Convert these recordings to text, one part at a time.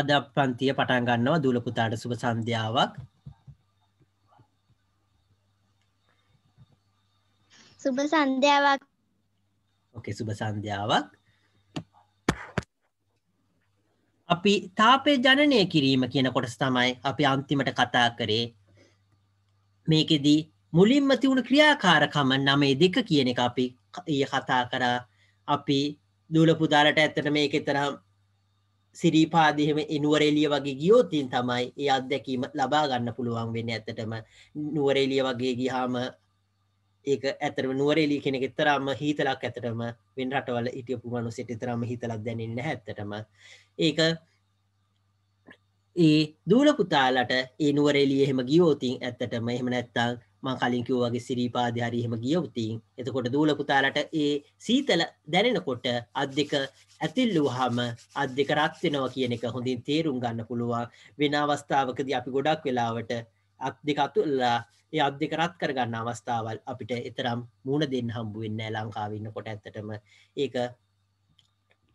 අද පන්තිය පටන් ගන්නවා දුල පුතාට සුබ සන්ධ්‍යාවක්. සුබ සන්ධ්‍යාවක්. ඕකේ සුබ සන්ධ්‍යාවක්. අපි තාපය ජනනය කිරීම කියන කොටස තමයි අපි අන්තිමට කතා කරේ. මේකෙදී මුලින්ම තිවුණු ක්‍රියාකාරකම නමේ දෙක කියන එක අපි ඊය කතා කරා අපි දුලපුදාලට ඇත්තට මේක තරම් සිරීපාදයම නුවරෙලිය වගේ ගියෝතින් තමයි ඒ අත්දැකීම ලබා ගන්න පුළුවන් වෙන්න ඇතටම නුවරෙලිය වගේ ගිහාම ඒ ඇතරම නුවරෙලි කෙනෙ තරම හිතලක් ඇතටම වෙන් රටවල ඉටියපු මනු සිටි තරම හිතලක් දැනන්න හැත්තටම ඒක ඒ දූලපුතාලට ඒ නුවරෙලිය එහෙම ගියෝතින් ඇත්තටම එහෙම නැත්තං මං කලින් කිව්වාගේ සිරිපාදේ හරි එහෙම ගියොතින් එතකොට දූල පුතාලට ඒ සීතල දැනෙනකොට අත් දෙක ඇතිල්ලුවාම අත් දෙක රත් වෙනවා කියන එක හොඳින් තේරුම් ගන්න පුළුවන් වෙන අවස්ථාවකදී අපි ගොඩක් වෙලාවට අත් දෙක අතුල්ලා ඒ අත් දෙක රත් කරගන්න අවස්ථාවල් අපිට එතරම් මුණ දෙන්න හම්බ වෙන්නේ නැහැ ලංකාවේ ඉන්නකොට ඇත්තටම ඒක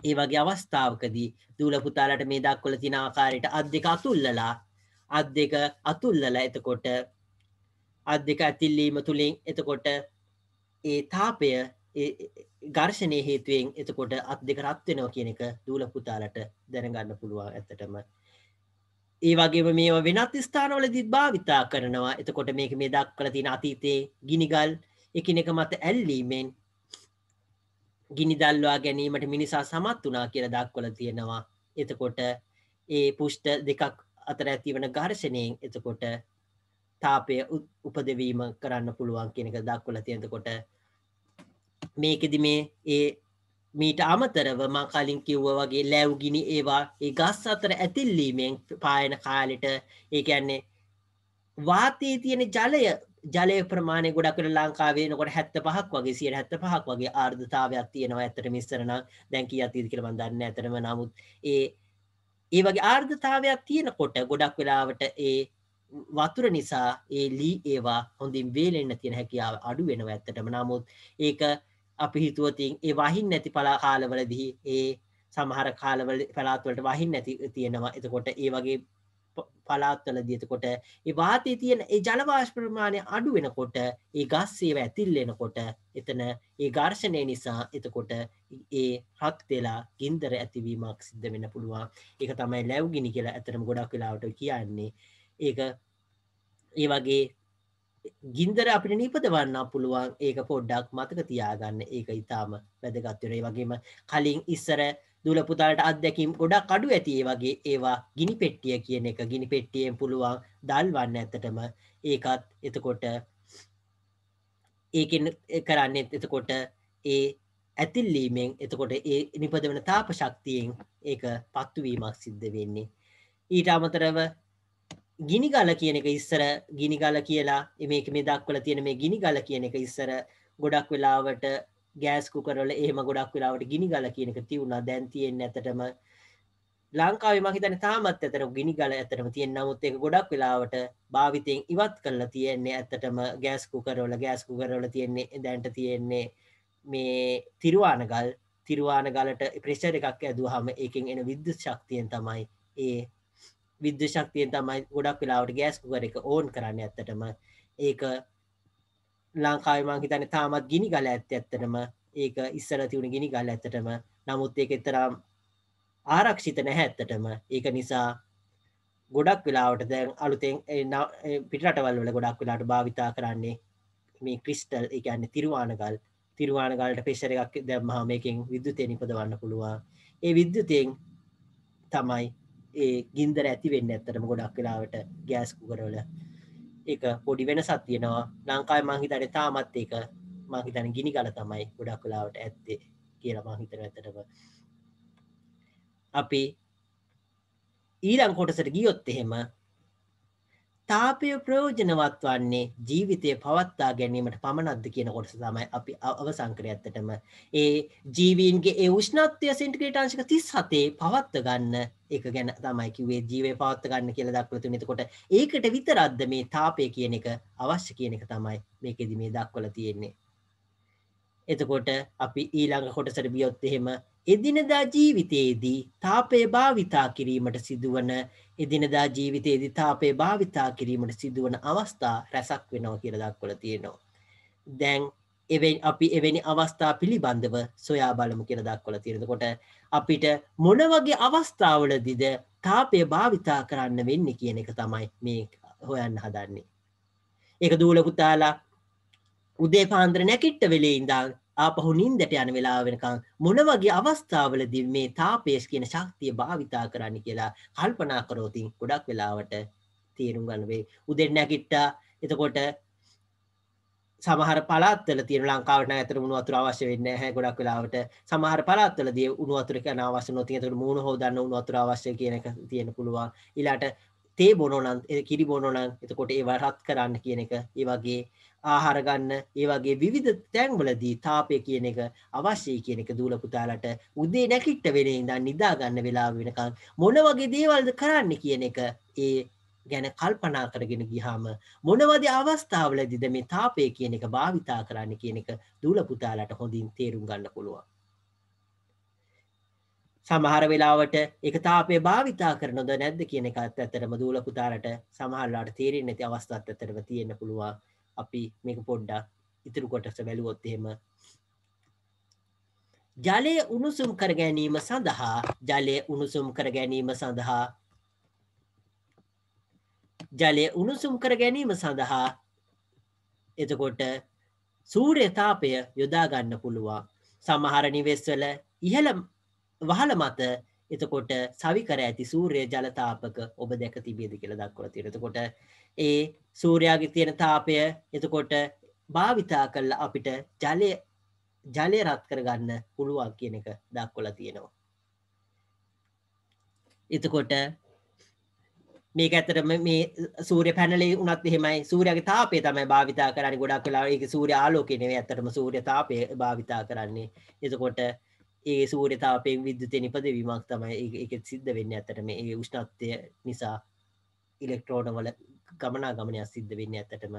ඒ වගේ අවස්ථාවකදී දූල පුතාලට මේ දක්වල තින ආකාරයට අත් දෙක අතුල්ලලා අත් දෙක අතුල්ලලා එතකොට අත් දෙක ඇතිල්ලීම තුළින් එතකොට ඒ තාපය ගර්ශනය හේතුවෙන් එතකොට අත් දෙක රත්වෙනවා කියන එක දූල පුතාලට දැනගන්න පුළුවන් ඇත්තටම ඒ වගේ මේ වෙනත් ස්ථානවල දිත් භාවිතා කරනවා එතකොට මේක මේ දක්වල තින අතීතයේ ගිනිගල් එකනෙක මත ඇල්ලීමෙන් ගිනිදල්වා ගැනීමට මිනිසා සමත් වනා කියල දක්වල තියෙනවා එතකොට ඒ පුෂ්ට දෙකක් අතර ඇතිවන ගර්ශනයෙන් එතකොට තාපය උපදවීම කරන්න පුළුවන් කෙනෙක දක්වල තියෙනකොට මේකෙදි මේ ඒ මීට අමතරව මං කලින් කිව්ව වගේ ලැව්ගිනි ඒවා ඒ ගස් අතර ඇතිල්ලීමෙන් පායන කාලෙට ඒකන්නේ වාතයේ තියෙන ජලය ජලය ප්‍රමාණය ගොඩක්ට ලංකාවේ නොකොට හැත්ත පහක් වගේ සිය හැත්ත පහක් වගේ ආර්ධතාවයක් තියෙනවා ඇතට මිස්සරන දැන්කී අතීද කියල බඳන්න ඇතරම නමුත් ඒ ඒ වගේ ආර්ධතාවයක් තියෙනකොට ගොඩක් වෙලාවට ඒ වතුර නිසා ඒ ලී ඒවා හොඳින් වේලෙන්න්න තියෙන හැකියාව අඩු වෙනව ඇත්තටම නමුත් ඒක අපි හිතුවතින් ඒ වහින් නැති පලා කාලවලදී ඒ සමහර කාලවල පලාත්වලට වහින් නැති තියෙනවා එතකොට ඒ වගේ පලාත්වල දියතකොට ඒ වාතය තියෙන ඒ ජලවාශ ප්‍රමාණය අඩු වෙනකොට ඒ ගස් ඒව ඇතිල්ලෙනකොට එතන ඒ ගර්ශණය නිසා එතකොට ඒ හක්තෙලා ගින්දර ඇතිවීමක් සිද්ධ වෙන පුළුවන් එක තමයි ලැව්ගිනි කියලා ඇතරම ගොඩක් වෙලාවට කියන්නේ ඒක ඒ වගේ ගින්දර අපිට නිපදවන්න පුළුවන් ඒක පොඩ්ඩක් මතක තියාගන්න ඒක ඉතාම වැදගත්වරේ වගේම කලින් ඉස්සර දුලපුතාට අත්දැකම් ගොඩක් කඩු ඇති ඒ වගේ ඒවා ගිනි පෙට්ටිය කියන එක ගිනි පෙට්ටියෙන් පුළුවන් දල්වන්න ඇතටම ඒකත් එතකොට ඒකෙන් කරන්න එතකොට ඒ ඇතිල්ලීමෙන් එතකොට ඒ නිපද වන තාප ශක්තියෙන් ඒක පත්තුවීමක් සිද්ධ වෙන්නේ ඊට අමතරව ගිනිගල කියන එක ඉස්සර ගිනිගල කියලා මේක මේ දක්වල තියෙන මේ ගිනිගල කියන එක ඉස්සර ගොඩක් වෙලාවට ගෑස්කු කරල ඒම ගොඩක් වෙලාවට ගිනිගල කියන එක තිවුණා දැන් තියෙන් ඇතටම ලංකාවේ මහිතන තාමත් ඇතර ගිනි ගල ඇතරම තියෙන් නමුත් එක ගොඩක් වෙලාවට භාවිතයෙන් ඉවත් කරලා තියෙන්නේ ඇත්තටම ගෑස්කු කරවල ගෑස්කු කරවල තියෙන්නේ දැන්ට තියෙන්නේ මේ තිරවාන ගල් තිරවාන ගලට ප්‍රේෂර එකක් ඇදුවහම එකින් එන විද්‍යු ශක්තියෙන් තමයි ඒ විද්‍ය ශක්තියෙන් තමයි ගොඩක් වෙලාවට ගෑස් කුකර එක ඕන් කරන්න ඇත්තටම ඒක ලංකාවේ මං හිතන්නේ තාමත් ගිනි ගල ඇත්ත ඇත්තටම ඒක ඉස්සර තියුණු ගිනි ගල ඇත්තටම නමුත් ඒක තරම් ආරක්ෂිත නැහැ ඇත්තටම ඒක නිසා ගොඩක් වෙලාවට දැන් අලුතෙන් පිටරටවල් වල ගොඩක් වෙලාට භාවිතා කරන්නේ මේ ක්‍රිස්ටල් එකන්න තිරවානගල් තිරවානගලට පෙෂර එකක් දැම්මහා මේකින් විද්‍යුතය නිපදවන්න පුළුවන් ඒ විද්‍යුතයෙන් තමයි ඒ ගින්දර ඇති වෙන්න ඇත්තටම ගොඩක් වෙලාවට ගෑස්කුකරවල එක පොඩි වෙන සත්තියනවා ලංකායි මංහිතට තාමත් ඒක මහිතන ගිනි කල තමයි ගොඩක් වෙලාවට ඇත්තේ කියලා මහිතර ඇතටම අපි ඊරං කොටසට ගියොත් එහෙම තාපය ප්‍රයෝජනවත් වන්නේ ජීවිතය පවත්තා ගැනීමට පමණක්ද කියන කොටස තමයි අපි අවසන් කරේ ඇත්තටම ඒ ජීවීන්ගේ ඒ උෂ්ණත්වය සෙන්ටිග්‍රේඩ් අංශක 37 පවත්ත ගන්න ඒක ගැන තමයි කිව්වේ ජීවය පවත්ත ගන්න කියලා දක්වලා තියෙන. එතකොට ඒකට විතරක්ද මේ තාපය කියන එක අවශ්‍ය කියන එක තමයි මේකෙදි මේ දක්වලා තියෙන්නේ. එතකොට අපි ඊළඟ කොටසට ගියොත් එහෙම එදිනදා ජීවිතයේදී තාපය භාවිතා කිරීමට සිදුවන එදිනදා ජීවිතයේදී තාපය භාවිතා කිරීමට සිදුවන අවස්ථා රැසක් වෙනවා කියලදක් කොළ තියෙනවා. දැන් එවැනි අපි එවැනි අවස්ථා පිළිබඳව සොයා බලමු කියෙන දක්වල තිරෙනකොට අපිට මොන වගේ අවස්ථාවලදිද තාපය භාවිතා කරන්න වෙන්න කියන එක තමයි මේ හොයන්න හදන්නේ. ඒක දූලකුතාලා උදේ පාන්ද්‍ර නැකිට්ට වෙලේ ඉඳා ආපහු නින්දට යන වෙලාව වෙනකන් මොන වගේ අවස්ථාවලදී මේ තාපේස් කියන ශක්තිය භාවිතා කරන්න කියලා කල්පනා කරොත් ගොඩක් වෙලාවට තේරුම් ගන්න වෙයි. උදේ නැගිට්ටා එතකොට සමහර පලාත්වල තියෙන ලංකාවට ඇතර මුණු වතුර අවශ්‍ය වෙන්නේ නැහැ ගොඩක් වෙලාවට සමහර පලාත්වලදී උණු වතුර කන අවශ්‍ය නැති ඒතකොට මූණ හොදන්න උණු වතුර අවශ්‍ය කියන එක තියෙන පුළුවන් ඊළාට තේ බොනොනන් කිරි බොනොනන් එතකොට ඒ වරහත් කරන්න කියන එක ඒ වගේ ආහාරගන්න ඒ වගේ විවිධ තැන්වලදී තාපය කියන එක අවශ්‍යයි කියන එක දූල පුතාලට උදේ නැකිට්ට වෙන ඉඳන් නිදාගන්න වෙලා වෙනකං මොන වගේ දේවල්ද කරන්න කියන එක ඒ ගැන කල්පනා කරගෙන ගිහාම මොනවද අවස්ථාවලදිද මේ තාපය කියන එක භාවිතා කරන්න කියන එක දූල පුතාලට හොඳින් තේරුම් ගන්න පුළුවන් සමහර වෙලාවට එකතාපය භාවිතා කරනොද නැද්ද කියන එකත් ඇතරම දූල පුතාරට සමහල්ලාට තේරෙන් නැති අවස්ථත් ඇතරම තියෙන පුළුවන් අපි මේක පොඩ්ඩක් ඉතුරු කොටස බැලුවොත්තහෙම ජලය උණුසුම් කර ගැනීම සඳහා ජලය උණුසුම් කර ගැනීම සඳහා ජලය උණුසුම් කර ගැනීම සඳහා එතකොට සූර්යතාපය යොදාගන්න පුළුවන් සමහර නිවෙස්වල ඉහළම් වහල මත එතකොට සවිකර ඇති සූරය ජලතාපක ඔබ දැක තිබියද කියල දක්වල තිරතකොට ඒ සූරයාගේ තියෙන තාපය එතකොට භාවිතා කල්ල අපිට ජලය ජලය රත් කරගන්න පුළුවන් කියන එක දක්වල තියෙනවා. එතකොට මේක ඇතරම මේ සූරය පැනලේ උනත් එහෙමයි සූරයගේ තාපේ තමයි භාවිතා කරන්න ගොඩක් කලා එක සූරය ආලෝකනව ඇතරම සූරය තාපය භාවිතා කරන්නේ එතකොට ඒ සූරතාපයෙන් විද්‍යුතය නිපද විමක් තමයි එකත් සිද්ධ වෙන්න ඇතට මේ ඒ උෂ්ණත්වය නිසා ඉලෙක්ට්‍රෝඩ වල ගමනා ගමනයක් සිද්ධ වෙන්න ඇතටම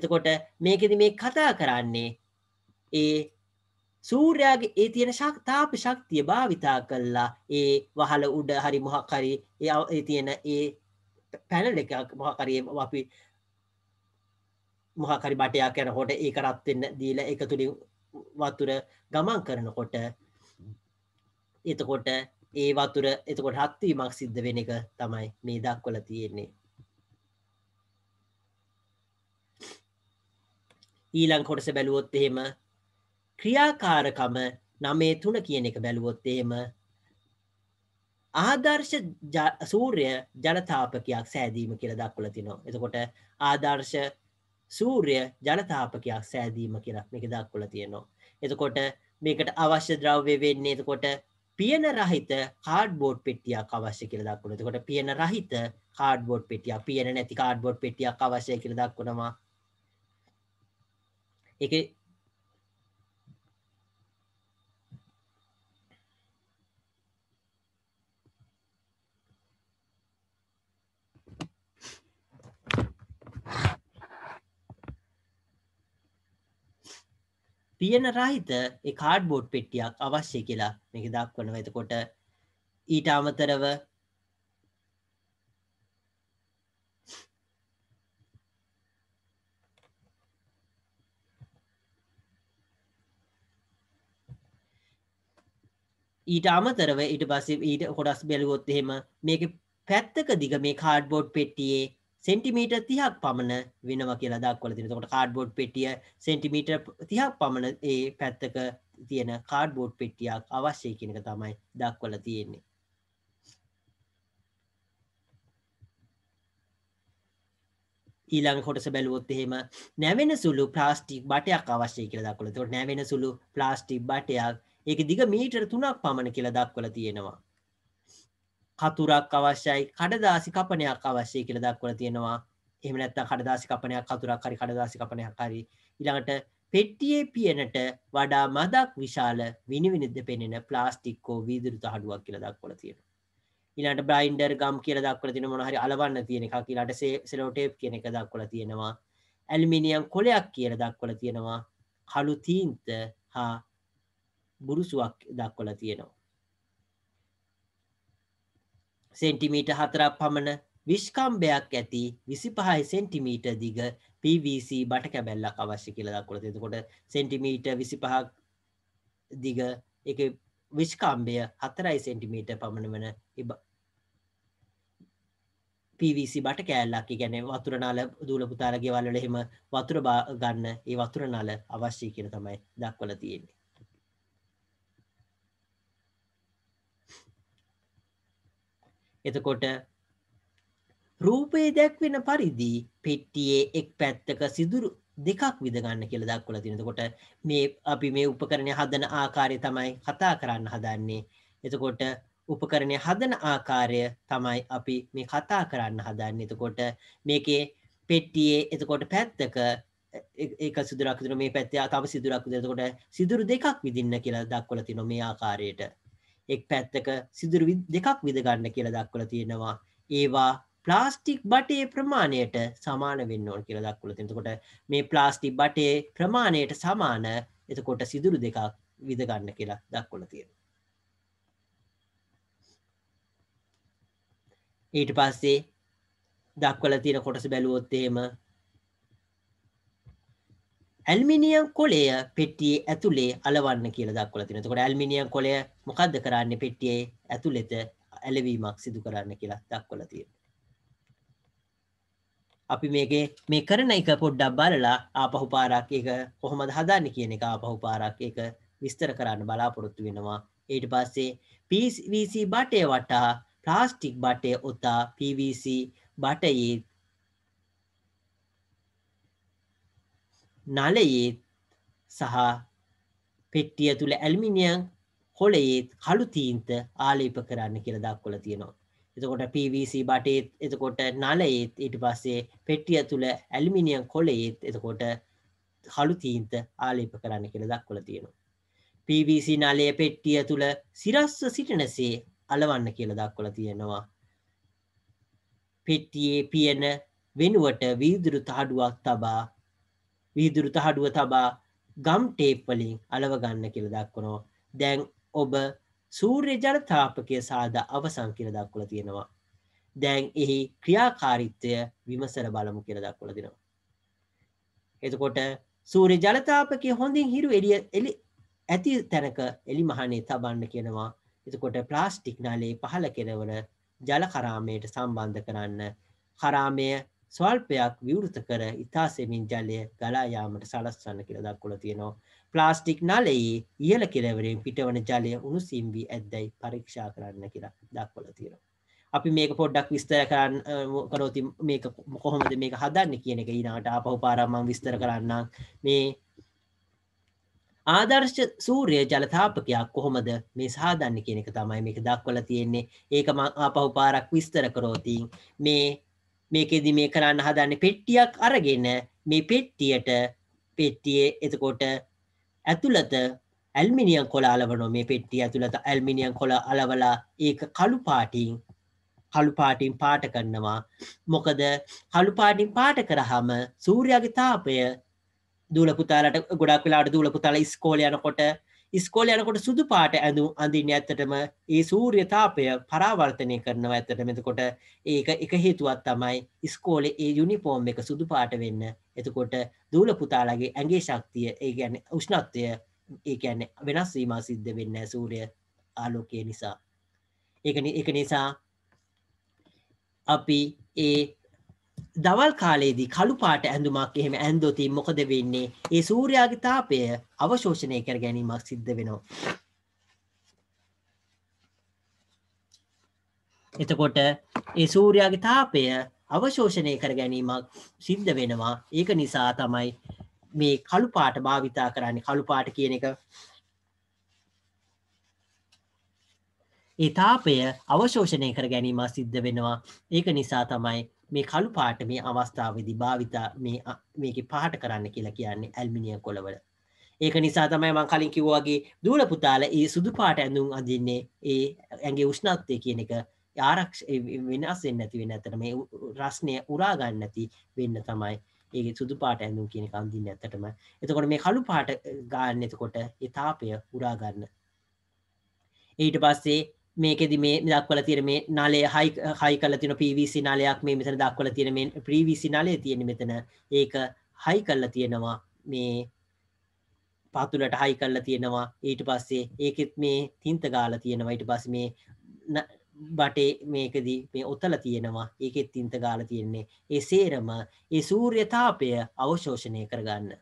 එතකොට මේකෙද මේ කතා කරන්නේ ඒ සූර්යාගේ ඒ තියෙන ශක්තාප ශක්තිය භාවිතා කල්ලා ඒ වහල උඩ හරි මොහක්කරි ඒ තියෙන ඒ පැනල එකක් මොහකරයම අපි මොහකරි බටයක් යනකොට ඒ කරත්වෙන්න දීල එක තුළින් වතුර ගමන් කරනකොට එතකොට ඒ වතුර එතකොට හත්වීමක් සිද්ධ වෙන එක තමයි මේ දක්වල තියෙන්නේ ඊළං කොටස බැලුවොත් එහෙම ක්‍රියාකාරකම නමේ තුන කියන එක බැලුවොත් එහෙම ආදර්ශ සූර්ය ජනතාපකයක් සෑදීම කියල දක්වල තිනවා එතකොට ආදර්ශ සූර්ය ජනතාපකයක් සෑදීම කියලා මේක දක්වල තියෙනවා එතකොට මේකට අවශ්‍ය ද්‍රව්‍ය වෙන්නේ එතකොට පියන රහිත කාඩ්බෝඩ් පෙටියක් අවශ්‍ය කියල දක්වන එතකොට පියන රහිත කාඩ්බෝඩ් පෙටියක් පියන නැති කාඩ්බෝඩ් පෙටියක් අවශ්‍ය කියල දක්වනවා එක පියන රහිත කාඩ්බෝඩ් පෙට්ටියක් අවශ්‍ය කියලා මේක දක්වනව එතකොට ඊට අමතරව ඊට අමතරව ඊට පස්සේ ඊට හොඩස් බැලුවොත් එහෙම මේක පැත්තක දිග මේ කාඩ්බෝඩ් පෙට්ටියේ සෙන්ටිමීට තිහක් පමණ වෙනවා කියලා දක්වල තින කොට කාඩ්බෝඩ් පෙටිය සෙන්ටිමීට තිහක් පමණ ඒ පැත්තක තියෙන කාඩ්බෝඩ් පෙටියක් අවශ්‍යය කෙනක තමයි දක්වල තියෙන්නේ ඊළඟ කොටස බැලුවොත් එහෙම නැවෙන සුළු ප්ලාස්ටික් බටයක් අවශ්‍යය කියලා දක්වල තොට නැවෙන සුළු ප්ලාස්ටික් බටයක් ඒක දිග මීටර තුනක් පමණ කියලා දක්වල තියෙනවා කතුරක් අවශ්‍යයි කඩදාසි කපනයක් අවශ්‍යය කියල දක්වල තියෙනවා එහම නැත්ත කඩදාසි කපනයක් කතුරක් හරි කඩදාසි කපනයක් හරි ඉළඟට පෙට්ටියේ පියනට වඩා මදක් විශාල විනිවිනිද පෙනෙන ප්ලාස්ටික්කෝ වීදුරු තහඩුවක් කියල දක්වල තියෙන ඉලාට බ්‍රයින්ඩර් ගම් කියල දක්වල තින මොනහරි අලවන්න තියෙන එකක් කියලාට සෙලෝටේප් කියන එක දක්වල තියෙනවා ඇල්මිනියම් කොලයක් කියල දක්වල තියෙනවා කළු තීන්ත හා බුරුසුවක් දක්වල තියෙනවා සෙන්ටිමීට හතරක් පමණ විශ්කම්භයක් ඇති විසිපහයි සෙන්ටිමීට දිග PVC බට කැබැල්ලක් අවශ්‍ය කියලා දක්වලා තියෙනවා. එතකොට සෙන්ටිමීටර් 25ක් දිග ඒක විශ්කම්භය 4 සෙන්ටිමීටර් පමණ වන PVC බට කෑල්ලක්. ඒ කියන්නේ වතුර නල දූල පුතාලා ගෙවල් වල එහෙම වතුර ගන්න ඒ වතුර නල අවශ්‍යයි කියලා තමයි දක්වලා තියෙන්නේ. එතකොට රූපයේ දැක්වෙන පරිදි පෙට්ටියේ එක් පැත්තක සිදුරු දෙකක් විදගන්න කියල දක්වල තිනකොට මේ අපි මේ උපකරණය හදන ආකාරය තමයි කතා කරන්න හදන්නේ එතකොට උපකරණය හදන ආකාරය තමයි අපි මේ කතා කරන්න හදන්න එතකොට මේකේ පෙට්ටියේ එතකොට පැත්තක එක සිදුරක් දුර මේ පැත්තයා තම සිදුරක් දෙතකොට සිදුරු දෙකක් විදින්න කියලා දක්වල තින මේ ආකාරයට එක් පැත්තක සිදුරු දෙකක් විදගන්න කියලා දක්වල තියෙනවා ඒවා ප්ලාස්ටික් බටේ ප්‍රමාණයට සමාන වෙන්න ඕන කියලා දක්වල තිනකොට මේ ප්ලාස්ටික් බටේ ප්‍රමාණයට සමාන එතකොට සිදුරු දෙකක් විදගන්න කියලා දක්වල තියෙන ඊට පස්සේ දක්වල තියෙන කොටස බැලුවොත් එහෙම ඇල්මිනියම් කොලය පෙට්ටියේ ඇතුලේ අලවන්න කියලා දක්වලා තියෙනවා. එතකොට ඇල්මිනියම් කොලය මොකද්ද කරන්නේ පෙට්ටියේ ඇතුළත ඇලවීමක් සිදු කරන්න කියලා දක්වලා තියෙනවා. අපි මේකේ මේ කරන එක පොඩ්ඩක් බලලා ආපහු පාරක් ඒක කොහොමද හදන්නේ කියන එක ආපහු පාරක් ඒක විස්තර කරන්න බලාපොරොත්තු වෙනවා. ඊට පස්සේ PVC බටය වටා ප්ලාස්ටික් බටය ඔතා PVC බටයේ නලයේත් සහ පෙට්ටිය තුළ ඇල්මිනියන් හොලයේත් කළුතීන්ත ආලේප කරන්න කියල දක්වල තියෙනවා. එතකොට PVC බටේත් එතකොට නලයේත් ඉට පස්සේ පෙට්ටිය තුළ ඇල්මිනියන් කොලයේත් එතකොට හළුතීන්ත ආලේප කරන්න කියල දක්වල තියෙනවා. PVC නලය පෙට්ටිය තුළ සිරස්ව සිටනසේ අලවන්න කියල දක්වල තියෙනවා. පෙට්ටියේ පියන වෙනුවට වීදුරු තහඩුවක් තබා වීදුරු තහඩුව තබා ගම් ටේප්වලින් අලවගන්න කියල දක්වනවා දැන් ඔබ සූර්ය ජලතාපකය සාද අවසං කියල දක්වල තියෙනවා දැන් එහි ක්‍රියාකාරිත්වය විමසර බලමු කියල දක්වල දෙෙනවා එතකොට සූරය ජලතාපකය හොඳින් හිරු එඩිය එලි ඇති තැනක එලි මහනේ තබන්න කියනවා එතකොට ප්ලාස්ටික් නාලේ පහල කෙරවන ජල කරාමයට සම්බන්ධ කරන්න කරාමය ස්වල්පයක් විවෘත කර ඉතා සෙමින් ජලය ගලා යාමට සලස්වන්න කියලා දක්වලා තියෙනවා. ප්ලාස්ටික් නලයේ ඉහළ කෙළවරෙන් පිටවන ජලය උණුසුම් වී ඇද්දයි පරීක්ෂා කරන්න කියලා දක්වලා තියෙනවා. අපි මේක පොඩ්ඩක් විස්තර කරන්න කරොති මේක කොහොමද මේක හදන්න කියන එක ඊනාට ආපහු පාරම්මං විස්තර කරන්න මේ ආදර්ශ සූරය ජලතාපකයක් කොහොමද මේ සාධන්න කියන එක තමයි මේක දක්වල තියෙන්නේ ඒක මං ආපහු පාරක් විස්තර කරෝතින් මේ මේකෙදි මේ කරන්න හදන්න පෙට්ටියක් අරගෙන මේ පෙට්ටියට පෙට්ටියේ එතකොට ඇතුළත ඇල්මිනියන් කොලා අලවනෝ මේ පෙට්ටිය ඇතුළත ඇල්මිනියන් කොල අලවලා ඒක කළුපාටින් කළුපාටින් පාට කරනවා මොකද කළුපාටින් පාට කරහම සූර්යාගේ තාපය දූලපුතාලට ගොඩක් වෙලාට දූලපුතාල ස්කෝල යනකොට ඉස්කෝල යනකොට සුදු පාට ඇඳු අඳින්න ඇත්තටම ඒ සූර්යතාපය පරාවර්තනය කරනව ඇත්තට මෙතකොට ඒක එක හේතුවත් තමයි ඉස්කෝලේ ඒ යුනිපෝම් එක සුදු පාට වෙන්න එතකොට දූල පුතාලගේ ඇගේ ශක්තිය ඒ ගැන උෂ්ණත්වය ඒ ඇන්න වෙනස් වීම සිද්ධ වෙන්න සූරය ආලෝකය නිසා ඒකන එක නිසා අපි ඒ දවල් කාලයේදී කළු පාට ඇඳුමක් එහෙම ඇන්දෝතිී මොකද වෙන්නේ ඒ සූරයාගේ තාපය අවශෝෂණය කර ගැනීමක් සිද්ධ වෙනවා. එතකොට ඒ සූරයාගේ තාපය අවශෝෂණය කර ගැනීමක් සිද්ධ වෙනවා ඒක නිසා තමයි මේ කළු පාට භාවිතා කරන්නේ කළු පාට කියන එක ඒ තාපය අවශෝෂණය කර ගැනීමක් සිද්ධ වෙනවා ඒක නිසා තමයි මේ කළු පාට මේ අවස්ථාවේදී භාවිතා මේ මේක පහට කරන්න කියලා කියන්නේ ඇල්මිනිය කොළවල. ඒක නිසා තමයි මං කලින් කිව්වාගේ දූල පුතාල ඒ සුදු පාට ඇඳුම් අඳින්නේ ඒ ඇගේ උෂ්ණත්වය කියන එක ආරක්ෂ වෙනස් වෙන්නේ නැති වෙන ඇතට මේ රස්නය උරා ගන්න නැති වෙන්න තමයි ඒ සුදු පාට ඇඳුම් කියන එක අඳින්නේ ඇත්තටම. එතකොට මේ කළු පාට ගන්න එතකොට ඒ තාපය උරා ගන්න. ඊට පස්සේ මේකෙද මේ දක්වල තිර මේ නාලේ හයි හයි කල තින පිවිසි නාලයක් මේ මෙතන දක්වල තියෙන මේ ප්‍රීවිසි නාලය තියෙන මෙතන ඒක හයි කල්ල තියෙනවා මේ පාතුලට හයි කල්ල තියෙනවා ඊට පස්සේ ඒකෙත් මේ තින්ත ගාල තියෙනවා ඊට පස් මේ බටේ මේකදී මේ ඔතල තියෙනවා ඒකෙත් තින්ත ගාල තියෙන්නේ ඒ සේරම ඒ සූර්යතාපය අවශෝෂණය කරගන්න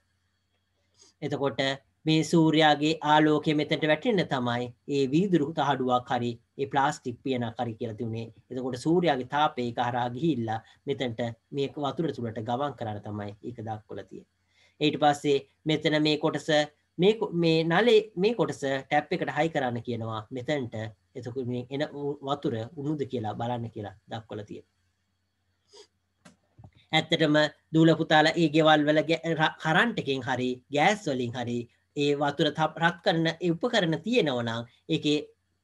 එතකොට මේ සූර්යාගේ ආලෝකය මෙතැට වැටෙන්න තමයි ඒ වීදුරු තහඩුවක් හරි ඒ ප්ලාස්ටික් පියනක් හරි කියලා තිබුණේ. එතකොට සූර්යාගේ තාපය ඒක හරහා ගිහිල්ලා මෙතෙන්ට මේ වතුර තුලට ගමන් කරන තමයි ඒක දක්වලා තියෙන්නේ. ඊට පස්සේ මෙතන මේ කොටස මේ මේ නලේ මේ කොටස ටැප් එකට හයි කරන්න කියනවා මෙතෙන්ට එතකොට මේ එන වතුර උණුද කියලා බලන්න කියලා දක්වලා තියෙනවා. ඇත්තටම දූල පුතාලා ඒ ගෙවල් වල කරන්ට් එකෙන් හරි ගෑස් වලින් හරි ඒ වතුර රත් කරන උපකරන තියෙනවනම් එක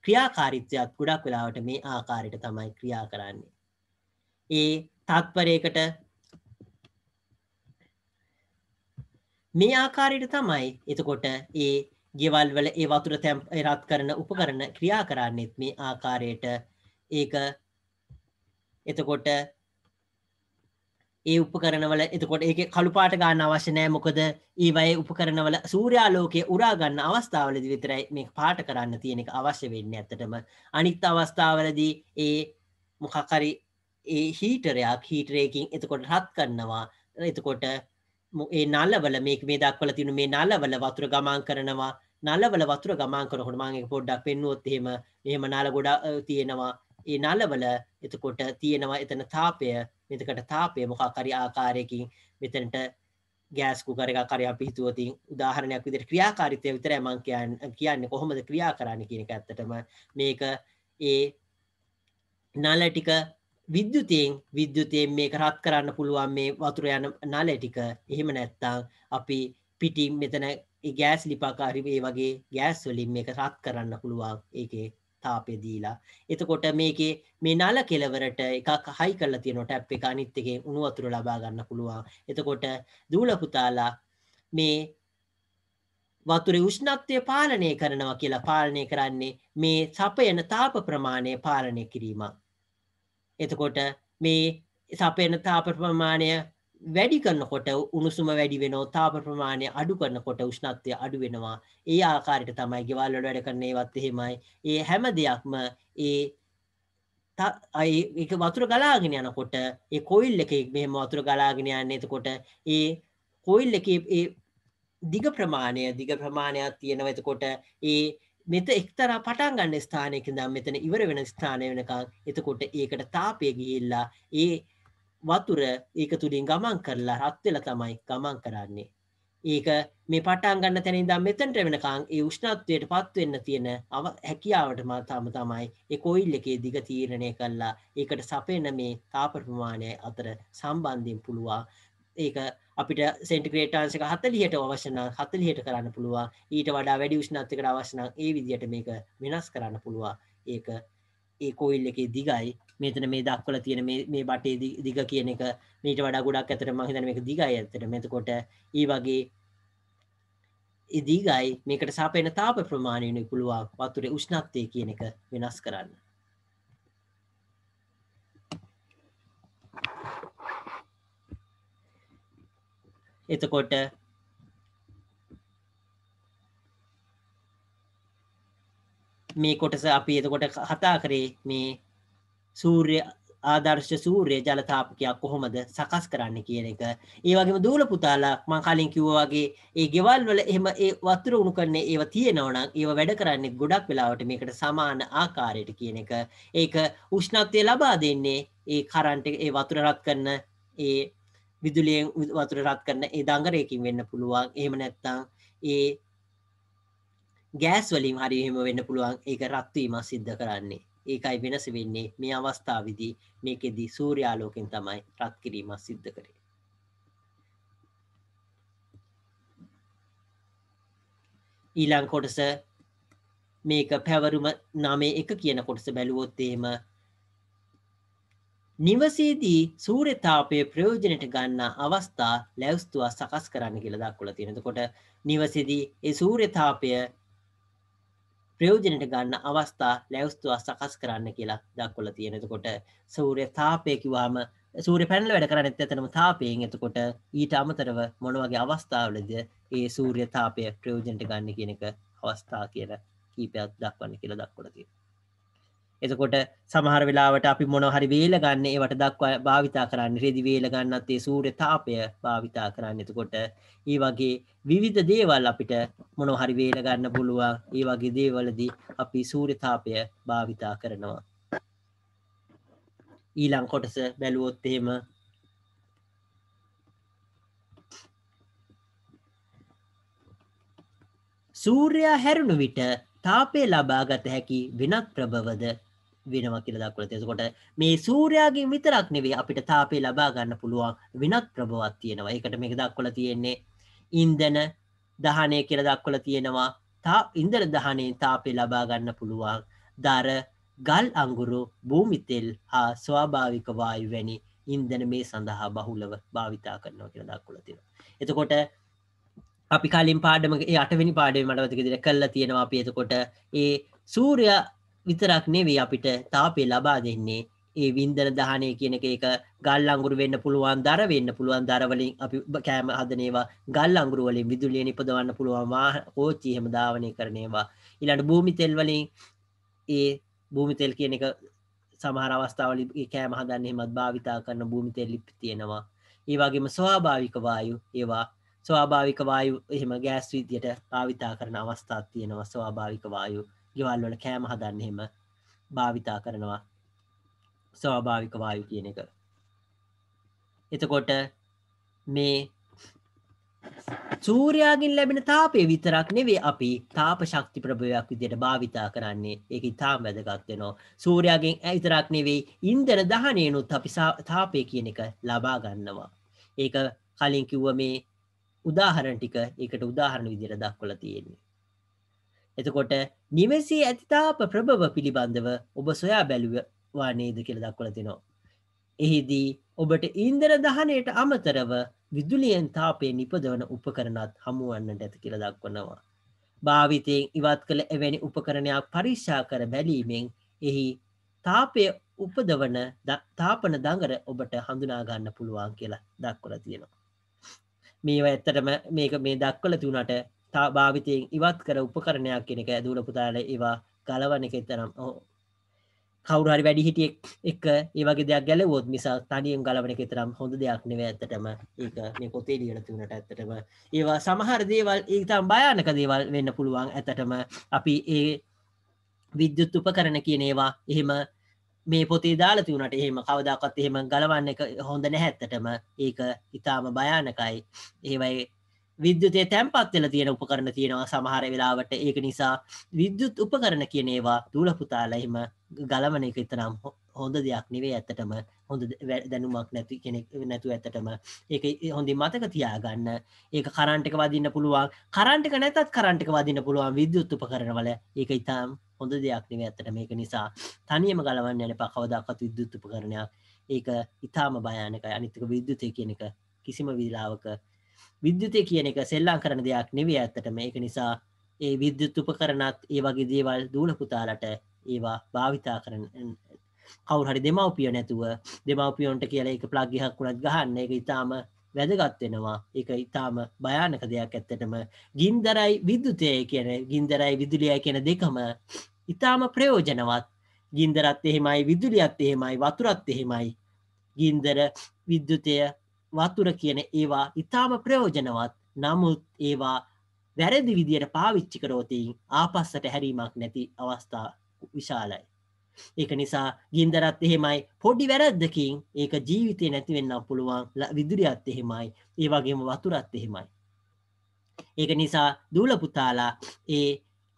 ක්‍රියාකාරිත්වයක් ගොඩක් වෙලාවට මේ ආකාරයට තමයි ක්‍රියා කරන්නේ. ඒ තත්පරයකට මේ ආකාරයට තමයි එතකොට ඒ ගෙවල් වල ඒ වතුර තැම් රත් කරන උපකරන ක්‍රියා කරන්නේත් මේ ආකාරයට ඒක එතකොට ඒ උපකරනවල එතකොට ඒක කළුපාට ගන්න අවශ්‍යනෑ මොකද ඒවයි උපකරනවල සූරයාලෝකය උරාගන්න අවස්ථාවලද විතරයි මේ පාට කරන්න තියෙනෙ අවශ්‍ය වෙන්න ඇතටම අනිත් අවස්ථාවලදී ඒ මොකකරි ඒ හීටරයක් හීටරේකින් එතකොට රත් කන්නවා එතකොට ඒ නල්ලවල මේක මේ දක්වල තිනු මේ නල්ලවල වතුර ගමන් කරනවා නල්ලවල වතුර ගමන් කරහොට මගේ පොඩ්ඩක් පෙන්නුවොත් එහෙම මෙහෙම නල ගොඩා තියෙනවා ඒ නල්ලවල එතකොට තියෙනවා එතන තාපය මෙතකට තාපය මොකාකරි ආකාරයකින් මෙතනට ගෑස් කුකරක කරයා පිහිතුවතින් උදාහරණයක් විදිට ක්‍රියාකාරිතය විතර මංකයන් කියන්න කොහොමද ක්‍රියා කරන්න කියනක ඇත්තටම මේක ඒ නල ටික විද්‍යුතියෙන් විද්‍යුතියෙන් මේක රත් කරන්න පුළුවන් මේ වතුර යන නල ටික එහෙම නැත්තං අපි පිටිම් මෙතන ගෑස් ලිපාකාරිවේ වගේ ගෑස් වලින් මේක රත් කරන්න පුළුවන් ඒකේ තාපය දීලා. එතකොට මේකේ මේ නල කෙලවරට එකක් හයි කරලා තියෙනවා ටැප් එක අනිත් එකේ උණු වතුර ලබා ගන්න පුළුවන්. එතකොට දූල පුතාලා මේ වතුරේ උෂ්ණත්වය පාලනය කරනවා කියලා පාලනය කරන්නේ මේ සපයන තාප ප්‍රමාණය පාලනය කිරීම. එතකොට මේ සපයන තාප ප්‍රමාණය වැඩි කරනකොට උණුසුම වැඩි වෙනෝ තාප ප්‍රමාණය අඩු කරනකොට උෂ්ණත්වය අඩු වෙනවා ඒ ආකාරයට තමයි ගෙවල් වල වැඩ කරන ඒවත් එහෙමයි ඒ හැම දෙයක්ම ඒ ඒක වතුර ගලාගෙන යනකොට ඒ කොයිල් එකේ මෙහෙම වතුර ගලාගෙන යන්නේ එතකොට ඒ කොයිල් එකේ ඒ දිග ප්‍රමාණය දිග ප්‍රමාණයක් තියෙනවා එතකොට ඒ මෙත එක්තර පටන් ගන්න ස්ථානයක ඉඳන් මෙතන ඉවර වෙන ස්ථානය වෙනකන් එතකොට ඒකට තාපය ගිහිල්ලා ඒ වතුර ඒක තුළින් ගමන් කරලා රත්වෙල තමයි ගමන් කරන්නේ. ඒක මේ පටන් ගන්න තැනින් දම් මෙතන්ට වෙනකාං ඒ උෂ්ණත්වයට පත්වෙන්න තියෙන අව හැකියාවට මතාම තමයි ඒ කොයිල් එකේ දිග තීරණය කල්ලා ඒකට සපයන මේ තාප්‍රමාණය අතර සම්බන්ධයෙන් පුළුවන් ඒක අපිට සෙන්ටිග්‍රේටාන්සක හතලියට අවශ්‍යන හතලියට කරන්න පුළුවන් ඊට වඩා වැඩි විශ්නාතිකට අවශ්‍යන ඒ විදියට මේක වෙනස් කරන්න පුළුවන් ඒක ඒ කොයිල් එකේ දිගයි මෙතන මේ දක්වල තියෙන මේ බටේ දිග කියන එක මීට වඩා ගොඩක් ඇතට මහිතන එක දිගයි ඇතට මෙතකොට ඒ වගේ ඉදිගයි මේකට සාපයන තාප ප්‍රමාණයන පුළුවක් වතුරේ උෂ්ණත්වය කියන එක වෙනස් කරන්න. එතකොට මේ කොටස අපි එතකොට කතා කරේ මේ සූර්ය ආදර්ශ සූර්ය ජලතාපකයක් කොහොමද සකස් කරන්න කියන එක ඒ වගේම දූල පුතාලා මං කලින් කිව්වාගේ ඒ ගෙවල් වල එහෙම ඒ වතුර උණු කරන්නේ ඒව තියෙනවනම් ඒව වැඩ කරන්නේ ගොඩක් වෙලාවට මේකට සමාන ආකාරයට කියන එක ඒක උෂ්ණත්වය ලබා දෙන්නේ ඒ කරන්ට් ඒ වතුර රත් කරන ඒ විදුලියෙන් වතුර රත් කරන ඒ දඟරයකින් වෙන්න පුළුවන් එහෙම නැත්තම් ඒ ගෑස් වලින් හරි එහෙම වෙන්න පුළුවන් ඒක රත්වීම සිද්ධ කරන්නේ ඒකයි වෙනස වෙන්නේ මේ අවස්ථාවේදී මේකෙදි සූර්යාලෝකයෙන් තමයි රත් කිරීමක් සිද්ධ කරේ. ඊළඟ කොටස මේක පැවරුම නමේ එක කියන කොටස බැලුවොත් එහෙම නිවසේදී සූර්යතාපය ප්‍රයෝජනයට ගන්නා අවස්ථා ලැබස්තුවා සකස් කරන්න කියලා දක්වලා තියෙනවා. එතකොට නිවසේදී ඒ සූර්යතාපය ප්‍රයෝජනට ගන්න අවස්ථා ලැවස්තුවා සකස් කරන්න කියලා දක්වල තියෙන එතකොට සූරය තාපය කිවාම සූර පැනල වැඩ කරන්න ඇතනම තාපයෙන් එතකොට ඊට අමතරව මොනවගේ අවස්ථාවලද ඒ සූර්ය තාපය ප්‍රයෝජනට ගන්න කියන එක අවස්ථා කියන කීපයක් දක්වන්න කියලා දක්වල තියෙන එතකොට සමහර වෙලාවට අපි මොන හරි වේල ගන්න ඒවට දක්වා භාවිතා කරන්න රෙදි වේල ගන්නත් ඒ සූර්ය තාපය භාවිතා කරන්න එතකොට ඒ වගේ විවිධ දේවල් අපිට මොන හරි වේල ගන්න පුළුවන් ඒ වගේ දේවලදී අපි සූර්ය තාපය භාවිතා කරනවා ඊළඟ කොටස බැලුවොත් එහෙම සූර්යා හැරුණු විට තාපය ලබාගත හැකි වෙනත් ප්‍රභවද වෙනවා කියල දක්වල තිෙකොට මේ සූරයාගේ විතරක් නෙවේ අපිට තාපේ ලබා ගන්න පුළුවන් වෙනත් ප්‍රභවත් තියෙනවා එකට මේක දක්වල තියෙන්නේ ඉන්දන දහනය කියල දක්වල තියෙනවා තා ඉන්දර දහනේ තාපේ ලබා ගන්න පුළුවන් දර ගල් අංගුරු භූමිතෙල් හා ස්වාභාවිකවායු වැනි ඉන්දන මේ සඳහා බහුලව භාවිතා කරනවා කියල දක්වල තියෙන එතකොට අපි කලින් පාඩම අටවැනි පාඩේ මටවතික දිර කල්ල තියෙනවා අප එතකොට ඒ සූරයා විතරක් නෙවී අපිට තාපේ ලබා දෙන්නේ ඒ වින්දන දහනය කියන එක ගල් අංගුරු වෙන්න පුළුවන් දර වෙන්න පුළුවන් දරවලින් අපි කෑම හදනේවා ගල් අංගුරු වලින් විදුලිය නිපදවන්න පුළුවන් ඕච්චි එහෙම ධාවනය කරනේවා ඊළඟ භූමි තෙල් වලින් ඒ භූමි තෙල් කියන එක සමහර අවස්ථාවල ඒ කෑම හදන්න එහෙමත් භාවිතා කරන භූමි තෙල් තියෙනවා ඒ වගේම ස්වාභාවික වායු ඒවා ස්වාභාවික වායු එහෙම ගෑස් විදියට භාවිතා කරන අවස්ථාවක් තියෙනවා ස්වාභාවික වායු ගෙවල් වල කෑම හදන්න එහෙම භාවිතා කරනවා ස්වාභාවික වායු කියන එක. එතකොට මේ සූරයාගින් ලැබෙන තාපය විතරක් නෙවේ අපි තාප ශක්ති ප්‍රභවයක් විදියට භාවිතා කරන්නේ ඒක ඉතාම වැදගත් වෙනවා සූරයාගෙන් ඇවිතරක් නෙවෙයි ඉන්ධන දහනයනුත් අපි තාපය කියන එක ලබා ගන්නවා ඒක කලින් කිව්ව මේ උදාහරණ ටික ඒකට උදාහරණ විදියට දක්වලා තියෙන්නේ එතකොට නිවසී ඇතිතාප ප්‍රභව පිළිබඳව ඔබ සොයා බැලුවවා නේද කියල දක්වලතිනවා. එහිදී ඔබට ඉන්දර දහනයට අමතරව විදුලියෙන් තාපය නිපදවන උපකරණත් හමුවන්නට ඇත කියල දක්වනවා. භාවිතයෙන් ඉවත් කළ එවැනි උපකරණයක් පරික්ෂා කර බැලීමෙන් එහි තාපය උපදවන තාපන දඟර ඔබට හඳුනාගන්න පුළුවන් කියලා දක්වල තියෙනවා. මේ ඇත්තටම මේක මේ දක්වල තිවුණට තා භාවිතයෙන් ඉවත් කර උපකරණයක් කෙනෙක ඇදුර පුතාල ඒවා ගලවන එක එතනම් කවුරහරි වැඩි හිටියෙක් එක ඒවගේ දෙයක් ගැල ොත් නිසා තනියෙන් ගලවන එක තරම් හොඳ දෙයක් නව ඇතටම ඒ පොතේ ලියන තුනට ඇත්තටම ඒවා සමහර දේවල් ඒතාම් භයානක දේවල් වෙන්න පුළුවන් ඇතටම අපි ඒ විද්‍යුත් උපකරන කියන ඒවා එහෙම මේ පොතේ දාලා තිවුණට එහෙම කවදාකත් එහෙම ගලවන්න එක හොඳ නැහැත්තටම ඒක ඉතාම භයානකයි ඒවයි විද්‍යුතය තැන්පත් වෙලා තියෙන උපකරණ තියෙනවා සමහර වෙලාවට ඒක නිසා විද්‍යුත් උපකරණ කියන ඒවා දූලපුතාලා එහෙම ගලවන එක විතරම් හොඳ දෙයක් නෙවෙයි ඇත්තටම හොඳ දැනුමක් නැති කෙනෙක් නැතුව ඇත්තටම ඒක හොඳින් මතක තියාගන්න ඒක කරන්ට් එක වදින්න පුළුවන් කරන්ට් එක නැතත් කරන්ට් එක වදින්න පුළුවන් විද්‍යුත් උපකරණ වල ඒක ඉතාම හොඳ දෙයක් නෙවෙයි ඇත්තටම ඒක නිසා තනියම ගලවන්න යන්න කවදාකවත් විද්‍යුත් උපකරණයක් ඒක ඉතාම භයානකයි අනිත් එක විද්‍යුතය කියන එක කිසිම විලාවක විද්‍යුතය කියන එක සෙල්ලං කරන දෙයක් නෙවේ ඇත්තට මේක නිසා ඒ විද්‍යුත් උපකරණත් ඒ වගේ දේවල් දූලපුතාලට ඒවා භාවිතා කරන කවුහරි දෙමවපිය නැතුව දෙමවපියොන්ට කියල එක ප්ලග්ගිහක් වුණත් ගහන්න එක ඉතාම වැදගත්වෙනවා එක ඉතාම භයානක දෙයක් ඇත්තටම ගින්දරයි විද්‍යුතය කියන ගින්දරයි විදුලිය කියන දෙකම ඉතාම ප්‍රයෝජනවත් ගින්දරත් එහෙමයි විදුලියත් එහෙමයි වතුරත් එහෙමයි ගින්දර විද්‍යුතය වතුර කියන ඒවා ඉතාම ප්‍රයෝජනවත් නමුත් ඒවා වැරදි විදියට පාවිච්චි කරෝතින් ආපස්සට හැරීමක් නැති අවස්ථා විශාලයි. ඒක නිසා ගින්දරත් එහෙමයි පොඩි වැරද්දකින් ඒක ජීවිතය නැතිවෙන්න පුළුවන් විදුරියත් එහෙමයි ඒ වගේම වතුරත් එහෙමයි. ඒක නිසා දූලපුතාලා ඒ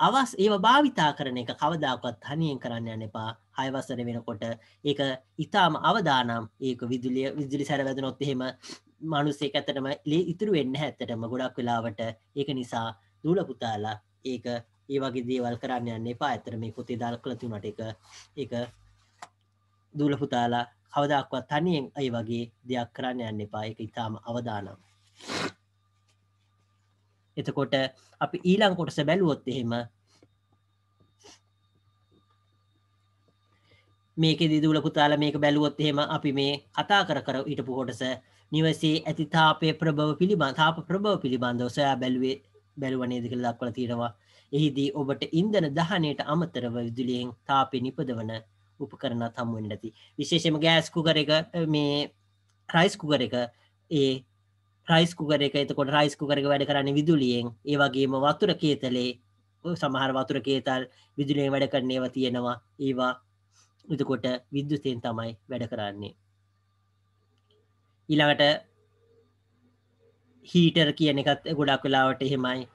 අවස් ඒව භාවිතා කරන එක කවදාකවත් තනියෙන් කරන්න යන්න එපා හයවසර වෙනකොට ඒක ඉතාම අවදානම් ඒක විදුලිය විදුලි සැර වැදනොත් එහෙම මනුසේ ඇතටම ලේ ඉතුරු වෙන්න ඇත්තටම ගොඩක් වෙලාවට ඒක නිසා දූල පුතාලා ඒක ඒ වගේ දේවල් කරන්න යන්න එපා ඇතර මේ පොතේ දල් කළ තුනට එක එක දූල පුතාලා කවදක්වත් තනියෙන් ඒ වගේ දෙයක් කරන්න යන්න එපා එක ඉතාම අවදානම්. එතකොට අපි ඊළං කොටස බැලුවොත් එහෙම මේක දිදුල පුතාල මේක බැලුවොත් එහෙම අපි මේ කතා කර කර ඉටපු කොටස නිවසේ ඇති තාපය ප්‍රභව පිළිබඳ තාප ප්‍රභව පිළිබඳව සොයා බැලුවේ බැලුව නේද කියලා දක්වලා තියෙනවා. එහිදී ඔබට ඉන්ධන දහනයට අමතරව විදුලියෙන් තාපය නිපදවන උපකරණත් හමු වෙන්න ඇති. විශේෂයෙන්ම ගෑස් කුකර් එක මේ රයිස් කුකර් එක ඒ රයිස් කුකර එක එතකොට රයිස් කුකර එක වැඩ කරන්න විදුලියෙන් ඒ වගේම වතුර කේතලේ සමහර වතුර කේතල් විදුලියෙන් වැඩ කරන්නේව තියෙනවා ඒවා එතකොට විද්‍යුතයෙන් තමයි වැඩ කරන්නේ ඊළඟට හීටර් කියන එකත් ගොඩක් වෙලාවට එහෙමයි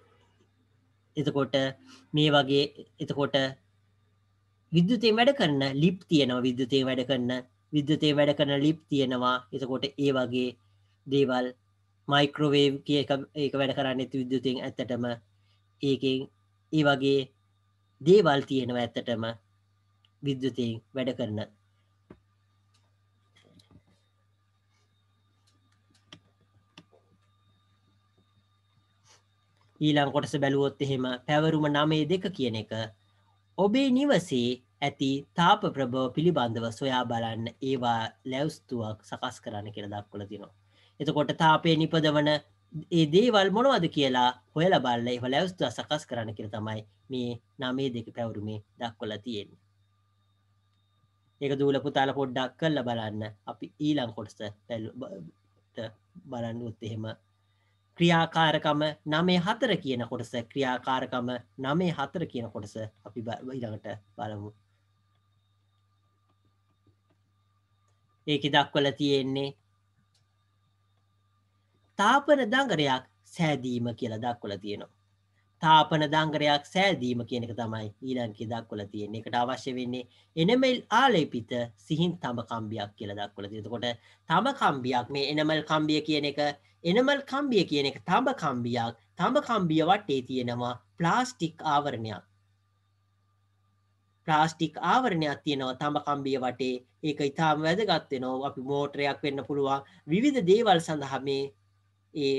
එතකොට මේ වගේ එතකොට විද්‍යුතය වැඩ කරන්න ලිප් තියෙනවා විද්‍යුතය වැඩ කරන්න විද්‍යුතය වැඩ කරන ලිප් තියෙනවා එතකොට ඒ වගේ දේවල් මයික්‍රෝවේව් කිය එක ඒක වැඩ කරන්න ඇති විද්‍යතින් ඇතටම ඒකෙන් ඒ වගේ දේවල් තියෙනවා ඇත්තටම විද්‍යතියෙන් වැඩ කරන ඊළං කොටස බැලුවොත් එහෙම පැවරුම නමේ දෙක කියන එක ඔබේ නිවසේ ඇති තාප ප්‍රභව පිළිබඳව සොයා බලන්න ඒවා ලැවස්තුවක් සකස් කරන්න කියලා දක්වල තිනවා එතකොට තාපය නිපදවන ඒ දේවල් මොනවද කියලා හොය ලබල්ල එහල ඇස්තු සකස් කරන්න කර තමයි මේ නමේ දෙක පැවරුමේ දක්කොල තියෙන් ඒක දූල පුතාල පොඩ්ඩක් කල්ල බලන්න අපි ඊලං කොටස බලන්නුත් එහෙම ක්‍රියාකාරකම නමේ හතර කියන කොටස ක්‍රියාකාරකම නමේ හතර කියන කොටස අපි ඉළඟට බලමු ඒක දක්වල තියෙන්නේ තාපන දංගරයක් සෑදීම කියලා දක්වල තියෙනවා. තාපන දංගරයක් සෑදීම කියනක තමයි ඊලංකි දක්වල තියෙන්නේ එකට අවශ්‍ය වෙන්නේ එනමල් ආලේපිත සිහින් තම කම්බියක් කියල දක්වල තියකොට තම කම්බියක් මේ එනමල් කම්බිය කියන එක එනමල් කම්බිය කියන එක තම කම්බියක් තම කම්බිය වටේ තියෙනවා ප්ලාස්ටික් ආවරණයක් ප්ලාස්ටික් ආවරණයක් තියෙනවා තම කම්බිය වටේ ඒක ඉතාම වැදගත්වෙනවා අපි මෝටරයක් වෙන්න පුළුවන් විධ දේවල් සඳහා මේ ඒ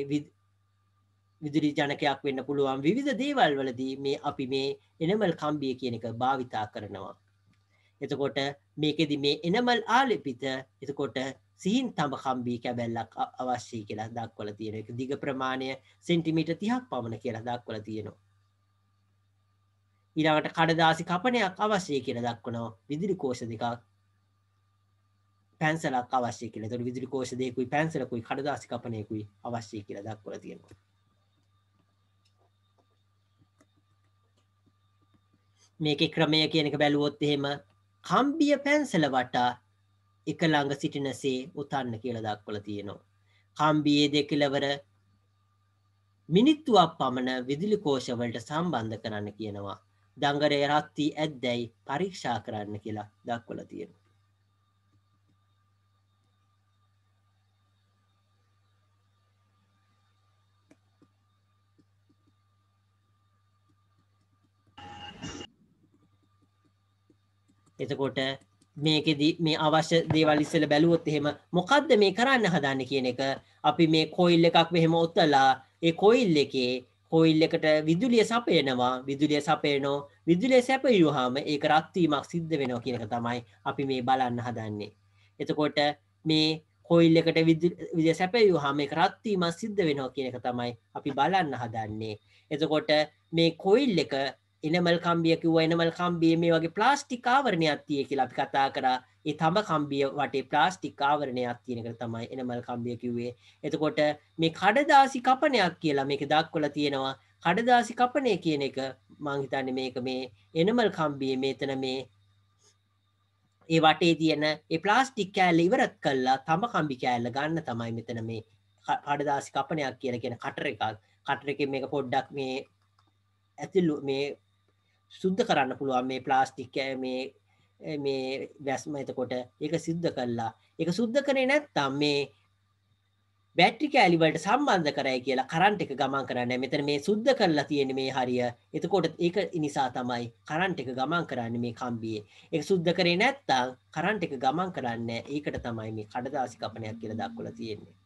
විදුලි ජනකයක් වෙන්න පුළුවන් විවිධ දේවල් වලදී මේ අපි මේ එනමල් කම්බිය කියන එක භාවිතා කරනවා. එතකොට මේකෙදි මේ එනමල් ආලිපිත එතකොට සීන් තඹ කම්බී කැබැල්ලක් අවශ්‍යයි කියලා දක්වලා තියෙනවා. ඒක දිග ප්‍රමාණය සෙන්ටිමීටර් 30ක් පමණ කියලා දක්වලා තියෙනවා. ඊළඟට කඩදාසි කපණයක් අවශ්‍යයි කියලා දක්වනවා. විදුලි කෝෂ දෙකක් පැන්සලක් අවශ්‍ය කියල තොට විදිරි කෝෂ දෙකුයි පැන්සලකුයි කඩදාසි කපනයකුයි අවශ්‍යය කියල දක්වල තියෙනවා. මේක ක්‍රමය කියනක බැලුවොත් එහෙම කම්බිය පැන්සල වටා එක ළඟ සිටිනසේ උතන්න කියල දක්වල තියෙනවා. කම්බියේ දෙකලවර මිනිත්තුවක් පමණ විදුලි කෝෂවලට සම්බන්ධ කරන්න කියනවා. දංගරේ රත්තිී ඇද්දැයි පරීක්ෂා කරන්න කියලා දක්වල තියෙන. එතකොට මේකෙදී මේ අවශ්‍ය දේවල් ඉස්සෙල බැලුවොත් එහෙම මොකද්ද මේ කරන්න හදන්නේ කියන එක අපි මේ කොයිල් එකක් මෙහෙම ඔත්තලා ඒ කොයිල් එකේ කොයිල් එකට විදුලිය සපයනවා විදුලිය සපයනෝ විදුලිය සැපයුවාම ඒක රත් වීමක් සිද්ධ වෙනවා කියන එක තමයි අපි මේ බලන්න හදන්නේ. එතකොට මේ කොයිල් එකට විදුලිය සැපයුවාම ඒක රත් වීමක් සිද්ධ වෙනවා කියන එක තමයි අපි බලන්න හදන්නේ. එතකොට මේ කොයිල් එක එනමල් කම්බිය කිව්ව එනමල් කම්බිය මේ වගේ ප්ලාස්ටිකාවරණයක් තිය කියලා අපි කතා කරා ඒ තම කම්බිය වටේ ප්ලාස්ටිකාවරණයක් තියෙනක තමයි එනමල් කම්බිය කිව්වේ එතකොට මේ කඩදාසි කපනයක් කියලා මේක දක්වල තියෙනවා කඩදාසි කපනය කියන එක මංහිතන්න මේක මේ එනමල් කම්බිය මේතන මේ ඒ වටේ තියෙන ඒ ප්ලාස්ටික් කෑල්ල ඉවරත් කල්ලා තම කම්බි කෑල්ල ගන්න තමයි මෙතන මේ කඩදාසි කපනයක් කියලා කියෙන කටර එකක් කටර එක මේක පොඩ්ඩක් මේ ඇතිල්ලු මේ සුද්ධ කරන්න පුළුවන් මේ ප්ලාස්ටික් මේ මේ වැස්ම එතකොට ඒක සිද්ධ කරලා එක සුද්ධ කරේ නැත්තම් මේ බැට්‍රි කෑලිවලට සම්බන්ධ කරයි කියලා කරන්ට එක ගමන් කරන්න මෙතන මේ සුද්ධ කරලා තියෙන මේ හරිය එතකොට ඒක නිසා තමයි කරන්ට එක ගමන් කරන්න මේ කම්බියේ එක සුද්ධ කරේ නැත්තං කරන්ට එක ගමන් කරන්න ඒකට තමයි මේ කඩදාසි කපනයක් කියලා දක්වල තියෙන්නේ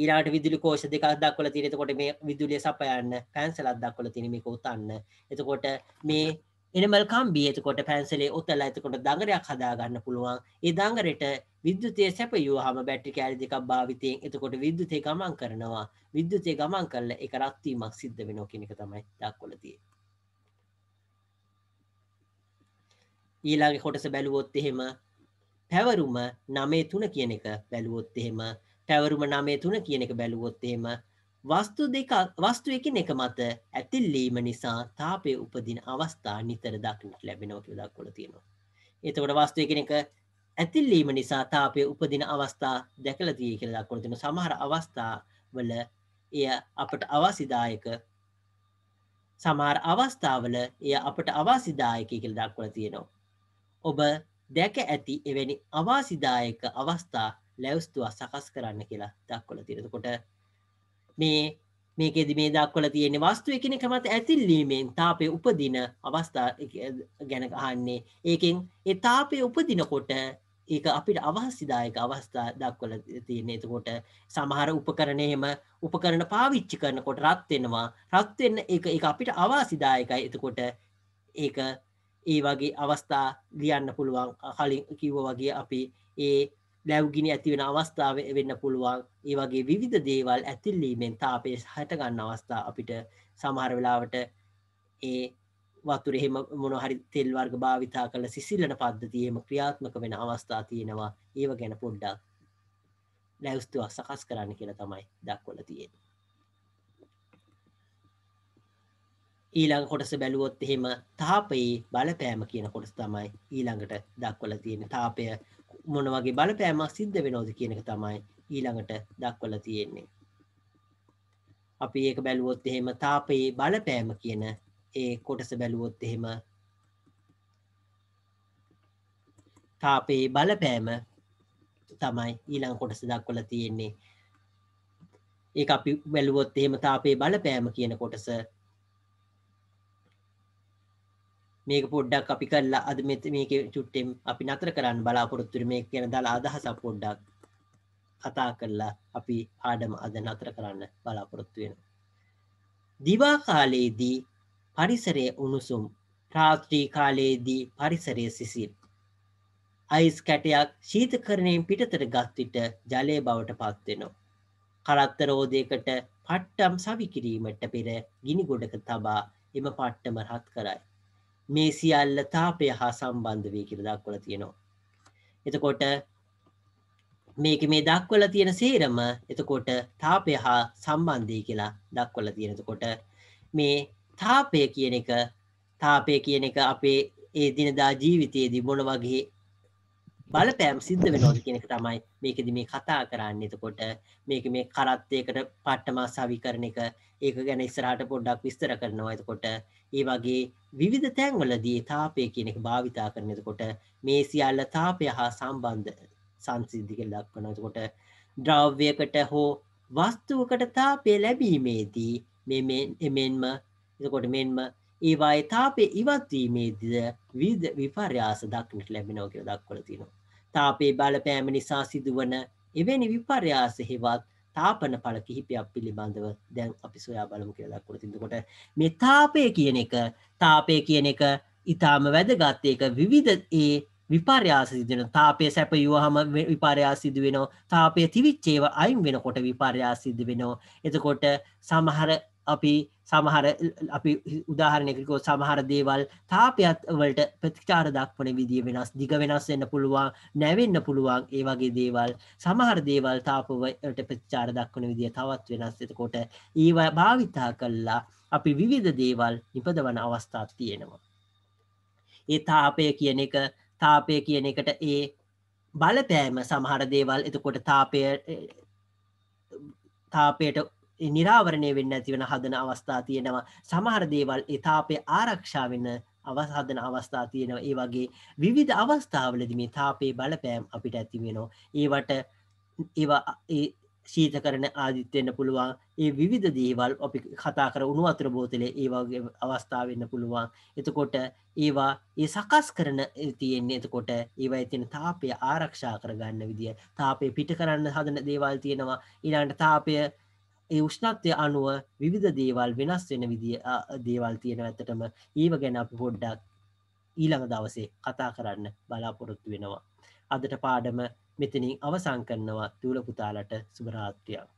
ඊලාට විදුලි කෝෂ දෙකක් දක්වල තියෙන එතකොට මේ විදුලිය සපයන්න පැන්සලක් දක්වල තියෙන මේක උතන්න එතකොට මේ එනමල් කම්බිය එතකොට පැන්සලේ උතලා එතකොට දඟරයක් හදාගන්න පුළුවන් ඒ දඟරට විද්‍යුතය සැපයුවහම බැට්‍රි කෑලි දෙකක් භාවිතයෙන් එතකොට විද්‍යුතය ගමන් කරනවා විද්‍යුතය ගමන් කරලා ඒක රත්වීමක් සිද්ධ වෙනවා කියන එක තමයි දක්වල තියෙන්නේ ඊළඟ කොටස බැලුවොත් එහෙම පැවරුම නමේ තුන කියන එක බැලුවොත් එහෙම පැවරුම නමේ තුන කියන එක බැලුවොත් එහෙම වස්තු දෙක වස්තු එකින් එක මත ඇතිල්ලීම නිසා තාපය උපදින අවස්ථා නිතර දක්නට ලැබෙනවා කියලා දක්වලා තියෙනවා. එතකොට වස්තු එකින් එක ඇතිල්ලීම නිසා තාපය උපදින අවස්ථා දැකලා තියෙයි කියලා දක්වන තියෙන සමහර අවස්ථාවල එය අපට අවශ්‍යදායක සමහර අවස්ථාවල එය අපට අවශ්‍යදායකයි කියලා දක්වලා තියෙනවා. ඔබ දැක ඇති එවැනි අවශ්‍යදායක අවස්ථා ලැවස්තුව සකස් කරන්න කියලා දක්වල තිරකොට මේ මේකෙද මේ දක්වල තියෙන වස්තුව එකන කමත ඇතිල්ලීමෙන් තාපය උපදින අවස්ථා ගැන අහන්නේ ඒකෙන් ඒ තාපය උපදිනකොට ඒක අපිට අවහස්සිදායක අවස්ථා දක්වල තියන්නේ එතකොට සමහර උපකරණයම උපකරණ පාවිච්චි කරනකොට රත්වෙනවා රත්වෙන්න ඒ අපිට අවාසිදායකයි එතකොට ඒක ඒ වගේ අවස්ථා ලියන්න පුළුවන් කලින් කිව්ව වගේ අපි ඒ දැව්ගිනි ඇතිවෙන අවස්ථාව වෙන්න පුළුවන් ඒ වගේ විවිධ දේවල් ඇතිල්ලීමෙන් තාපේ හටගන්න අවස්ථා අපිට සමහර වෙලාවට ඒ වතුර එහෙම මොනහරි තෙල් වර්ග භාවිතා කළ සිසිල්ලන පද්ධතියෙම ක්‍රියාත්මක වෙන අවස්ථා තියෙනවා ඒව ගැන පොඩ්ඩක් නැවස්තුවක් සකස් කරන්න කියලා තමයි දක්වල තියෙන ඊළඟ කොටස බැලුවොත් එහෙම තාපයේ බලපෑම කියන කොටස තමයි ඊළඟට දක්වල තියෙන තාපය මොන වගේ බලපෑමක් සිද්ධ වෙනවද කියන එක තමයි ඊළඟට දක්වලා තියෙන්නේ. අපි ඒක බැලුවොත් එහෙම තාපයේ බලපෑම කියන ඒ කොටස බැලුවොත් එහෙම තාපයේ බලපෑම තමයි ඊළඟ කොටස දක්වලා තියෙන්නේ. ඒක අපි බැලුවොත් එහෙම තාපයේ බලපෑම කියන කොටස මේක පොඩ්ඩක් අපි කරලා අද මේක චුට්ටෙම් අපි නතර කරන්න බලාපොරොත්තුර මේ කියන දලා අදහසක් පොඩ්ඩක් කතා කරලා අපි පාඩම අද නතර කරන්න බලාපොරොත්තු වෙන. දිවා කාලයේදී පරිසරය උණුසුම් රාත්‍රී කාලයේදී පරිසරය සිසිල්. අයිස් කැටයක් ශීතකරණයෙන් පිටතට ගත්විට ජලය බවට පත්වෙනවා. කරත්තරෝදයකට පට්ටම් සවිකිරීමට පෙර ගිනිගොඩක තබා එම පට්ටම රත් කරයි. මේ සියල්ල තාපය හා සම්බන්ධ වී කියල දක්වල තියෙනවා. එතකොට මේක මේ දක්වල තියෙන සේරම එතකොට තාපය හා සම්බන්ධය කියලා දක්වල තියෙනතකොට මේ තාපය කියන එක තාපය කියන එක අපේ ඒ දිනදා ජීවිතයේදී මොන වගේ බලපෑම් සිද්ධ වෙනෝද කියන එක තමයි මේකද මේ කතා කරන්න එතකොට මේක මේ කරත්තයකට පට්ටමා සවිකරණ එක ඒක ගැන ඉස්සරහට පොඩ්ඩක් විස්තර කරනවා එතකොට ඒ වගේ විවිධ තැන්වලදී තාපය කියන එක භාවිතා කරනකොට මේ සියල්ල තාපය හා සම්බන්ධ සංසිද්ධික ලක්වනකොට ද්‍රව්‍යකට හෝ වස්තුවකට තාපය ලැබීමේදී මෙමෙන්ම එකොට මෙන්ම ඒවා තාපය ඉවත්වීමේදද විද විපර්යාස දක්නට ලැබෙනෝ කියල දක්වල තිනවා. තාපේ බලපෑම නිසා සිදුවන එවැනි විපර්යාස හෙවත් තාපන පල කිහිපයක් පිළිබඳව දැන් අපි සොයා බලමු කියලා දක්වනතිකොට මේ තාපය කියන එක තාපය කියන එක ඉතාම වැදගත්තයක විවිධ ඒ විපර්යාස සිදන තාපය සැපයුවහම විපර්යා සිද වෙනවා තාපය තිවිච්චේව අයින් වෙනකොට විපර්යා සිද වෙනවා එතකොට සමහර අපි සමහර අපි උදාහරණයකකෝ සමහර දේවල් තාපයත් වලට ප්‍රතිචාර දක්වන විදිිය වෙනස් දිග වෙනස් වෙන්න පුළුවන් නැවෙන්න පුළුවන් ඒ වගේ දේවල් සමහර දේවල් තාපවට ප්‍රචාර දක්වන විදිිය තවත් වෙනස්සතකොට ඒව භාවිතා කල්ලා අපි විවිධ දේවල් නිපදවන අවස්ථාත් තියෙනවා. ඒ තාපය කියන එක තාපය කියන එකට ඒ බලපෑම සමහර දේවල් එතකොට තාපය තාපයට නිරාවරණය වෙන්න ඇතිවන හදන අවස්ථා තියෙනවා සමහර දේවල් එතාපය ආරක්ෂා වෙන්න අවස්හදන අවස්ථා තියෙනවා ඒ වගේ විවිධ අවස්ථාවලද මේ තාපේ බලපෑම් අපිට ඇතිවෙනවා ඒවට ඒ ශීත කරන ආදිත්‍යවෙන්න පුළුවන් ඒ විධ දේවල් අපි කතා කර උුණු අතර බෝතලේ ඒවාගේ අවස්ථාවන්න පුළුවන් එතකොට ඒවා ඒ සකස් කරන තියෙන්නේ එතකොට ඒවා ඇතින තාපය ආරක්ෂා කරගන්න විදිිය තාපය පිට කරන්න හදන දේවල් තියෙනවා ඉලාන්ට තාපය ඒ උෂ්ණත්වය අනුව විවිධ දේවල් වෙනස් වෙන විදි දේවල් තියෙන ඇතටම ඒව ගැන අප පොඩ්ඩක් ඊළඟ දවසේ කතා කරන්න බලාපොරොත්තු වෙනවා. අදට පාඩම මෙතනින් අවසං කරනවා තුළ පුතාලට සුභරාත්‍රයක්.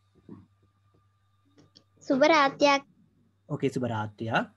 සුභරාත්‍යයක් ඕකේ සුභරාත්‍රයක්